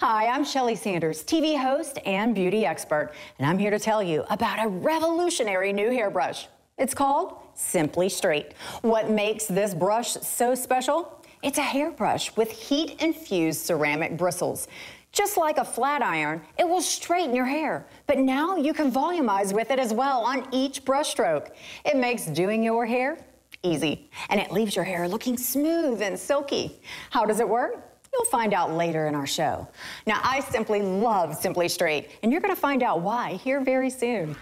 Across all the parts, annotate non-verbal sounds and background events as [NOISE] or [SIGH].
Hi, I'm Shelly Sanders, TV host and beauty expert, and I'm here to tell you about a revolutionary new hairbrush. It's called Simply Straight. What makes this brush so special? It's a hairbrush with heat-infused ceramic bristles. Just like a flat iron, it will straighten your hair, but now you can volumize with it as well on each brushstroke. It makes doing your hair easy, and it leaves your hair looking smooth and silky. How does it work? You'll find out later in our show. Now, I simply love Simply Straight, and you're going to find out why here very soon.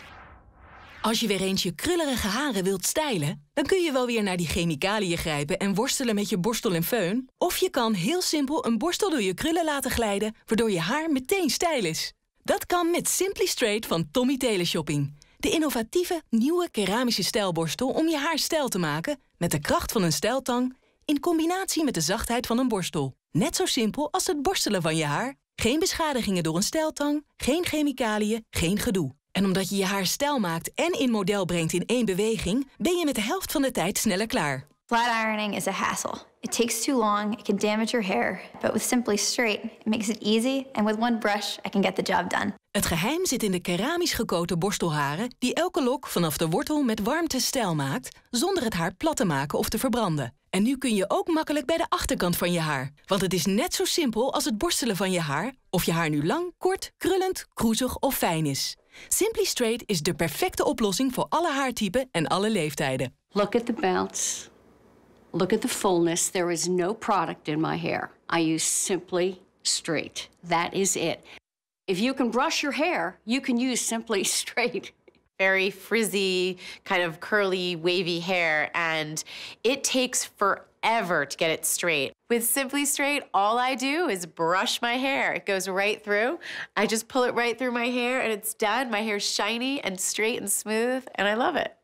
Als je weer eens je krullerige haren wilt stijlen, dan kun je wel weer naar die chemicaliën grijpen en worstelen met je borstel en föhn. Of je kan heel simpel een borstel door je krullen laten glijden, waardoor je haar meteen stijl is. Dat kan met Simply Straight van Tommy Teleshopping. De innovatieve, nieuwe keramische stijlborstel om je haar stijl te maken met de kracht van een stijltang in combinatie met de zachtheid van een borstel. Net zo simpel als het borstelen van je haar. Geen beschadigingen door een steltang, geen chemicaliën, geen gedoe. En omdat je je haar stijl maakt en in model brengt in één beweging, ben je met de helft van de tijd sneller klaar. Flat ironing is a hassle. It takes too long, it can damage your hair, but with Simply Straight, it makes it easy and with one brush I can get the job done. Het geheim zit in de keramisch gekoten borstelharen die elke lok vanaf de wortel met warmte stijl maakt, zonder het haar plat te maken of te verbranden. En nu kun je ook makkelijk bij de achterkant van je haar, want het is net zo simpel als het borstelen van je haar, of je haar nu lang, kort, krullend, kroezig of fijn is. Simply Straight is de perfecte oplossing voor alle haartypen en alle leeftijden. Look at the bounce. Look at the fullness. There is no product in my hair. I use Simply Straight. That is it. If you can brush your hair, you can use Simply [LAUGHS] Straight. Very frizzy, kind of curly, wavy hair, and it takes forever to get it straight. With Simply Straight, all I do is brush my hair. It goes right through. I just pull it right through my hair, and it's done. My hair's shiny and straight and smooth, and I love it.